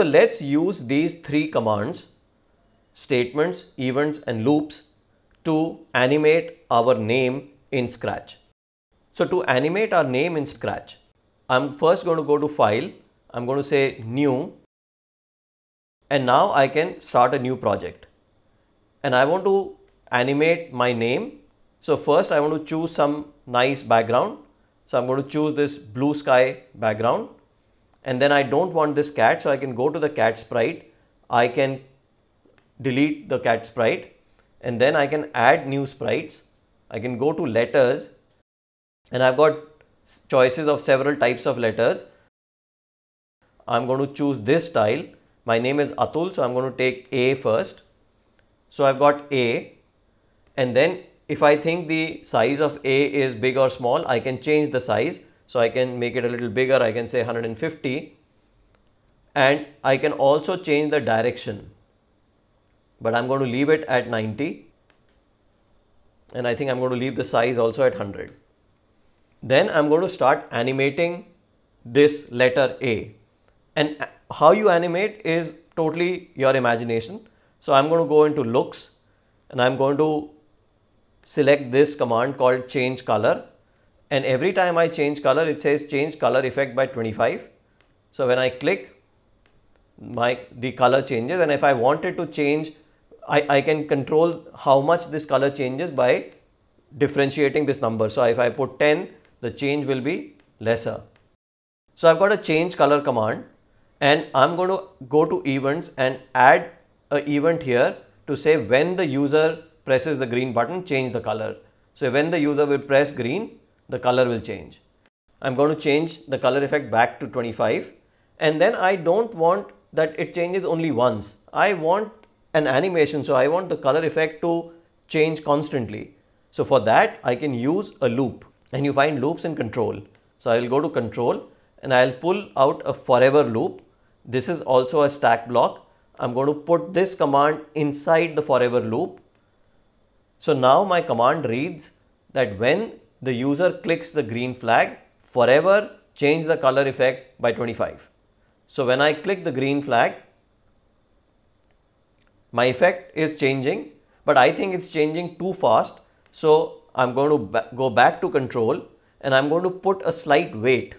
So let's use these three commands, statements, events and loops to animate our name in Scratch. So to animate our name in Scratch, I'm first going to go to file, I'm going to say new and now I can start a new project and I want to animate my name. So first I want to choose some nice background. So I'm going to choose this blue sky background and then I don't want this cat. So I can go to the cat sprite. I can delete the cat sprite and then I can add new sprites. I can go to letters and I've got choices of several types of letters. I'm going to choose this style. My name is Atul, so I'm going to take A first. So I've got A and then if I think the size of A is big or small, I can change the size. So I can make it a little bigger. I can say 150 and I can also change the direction. But I'm going to leave it at 90 and I think I'm going to leave the size also at 100. Then I'm going to start animating this letter A. And how you animate is totally your imagination. So I'm going to go into looks and I'm going to select this command called change color and every time I change color it says change color effect by 25. So when I click my the color changes and if I wanted to change I, I can control how much this color changes by differentiating this number. So if I put 10 the change will be lesser. So I've got a change color command and I'm going to go to events and add a event here to say when the user presses the green button change the color. So when the user will press green the color will change. I'm going to change the color effect back to 25 and then I don't want that it changes only once. I want an animation so I want the color effect to change constantly. So for that I can use a loop and you find loops in control. So I will go to control and I will pull out a forever loop. This is also a stack block. I'm going to put this command inside the forever loop. So now my command reads that when the user clicks the green flag forever change the color effect by 25. So when I click the green flag, my effect is changing, but I think it's changing too fast. So I'm going to ba go back to control and I'm going to put a slight weight.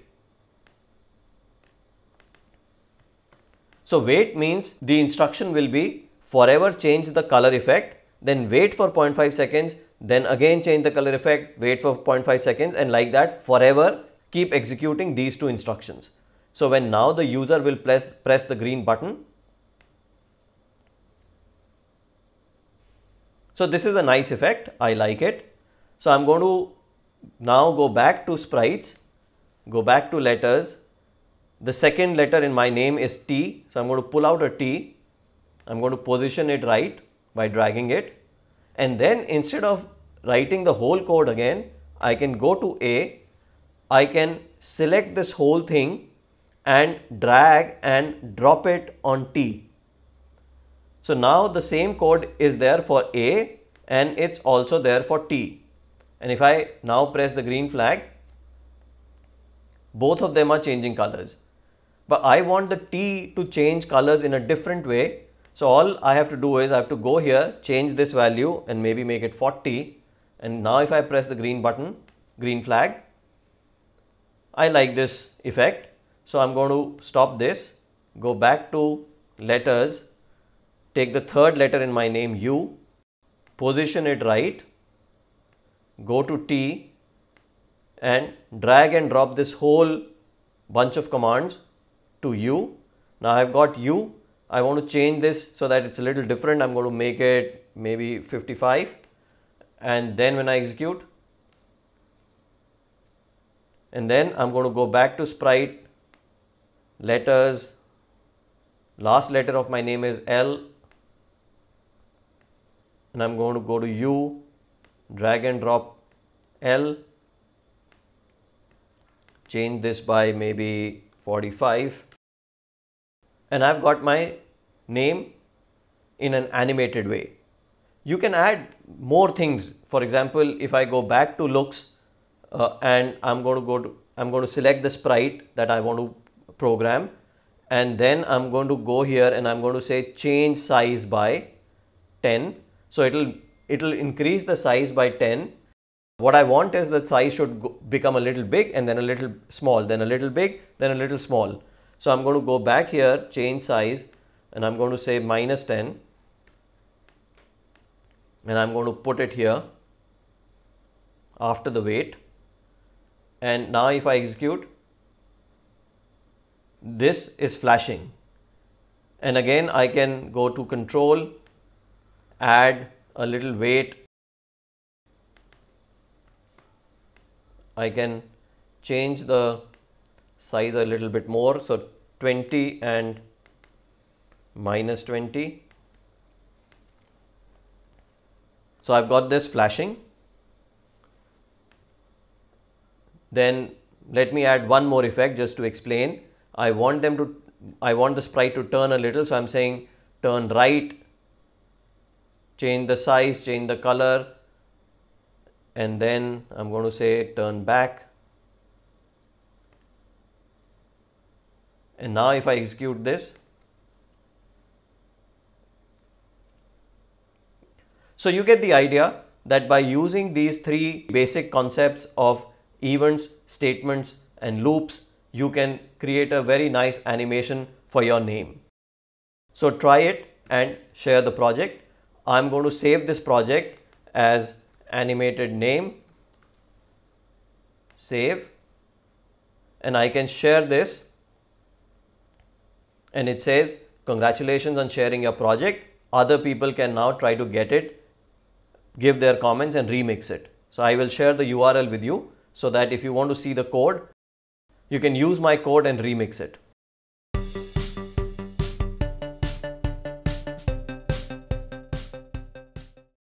So weight means the instruction will be forever change the color effect, then wait for 0.5 seconds then again change the color effect, wait for 0.5 seconds and like that forever keep executing these two instructions. So when now the user will press, press the green button. So this is a nice effect. I like it. So I'm going to now go back to sprites, go back to letters. The second letter in my name is T. So I'm going to pull out a T. I'm going to position it right by dragging it and then instead of writing the whole code again, I can go to A, I can select this whole thing and drag and drop it on T. So now the same code is there for A and it's also there for T. And if I now press the green flag, both of them are changing colors. But I want the T to change colors in a different way. So all I have to do is I have to go here, change this value and maybe make it 40. And now if I press the green button, green flag, I like this effect. So I'm going to stop this, go back to letters, take the third letter in my name U, position it right, go to T and drag and drop this whole bunch of commands to U. Now I've got U I want to change this so that it's a little different. I'm going to make it maybe 55 and then when I execute and then I'm going to go back to sprite letters last letter of my name is L and I'm going to go to U drag and drop L change this by maybe 45 and I've got my name in an animated way. You can add more things. For example, if I go back to looks uh, and I'm going to go to, I'm going to select the sprite that I want to program and then I'm going to go here and I'm going to say change size by 10. So it'll it'll increase the size by 10. What I want is that size should go, become a little big and then a little small, then a little big, then a little small. So I'm going to go back here, change size, and I'm going to say minus 10. And I'm going to put it here after the weight. And now if I execute, this is flashing. And again, I can go to control, add a little weight. I can change the size a little bit more. So 20 and minus 20. So I've got this flashing. Then let me add one more effect just to explain. I want them to, I want the sprite to turn a little. So I'm saying turn right, change the size, change the color, and then I'm going to say turn back. And now if I execute this, so you get the idea that by using these three basic concepts of events, statements and loops, you can create a very nice animation for your name. So try it and share the project. I'm going to save this project as animated name, save, and I can share this and it says congratulations on sharing your project other people can now try to get it give their comments and remix it so i will share the url with you so that if you want to see the code you can use my code and remix it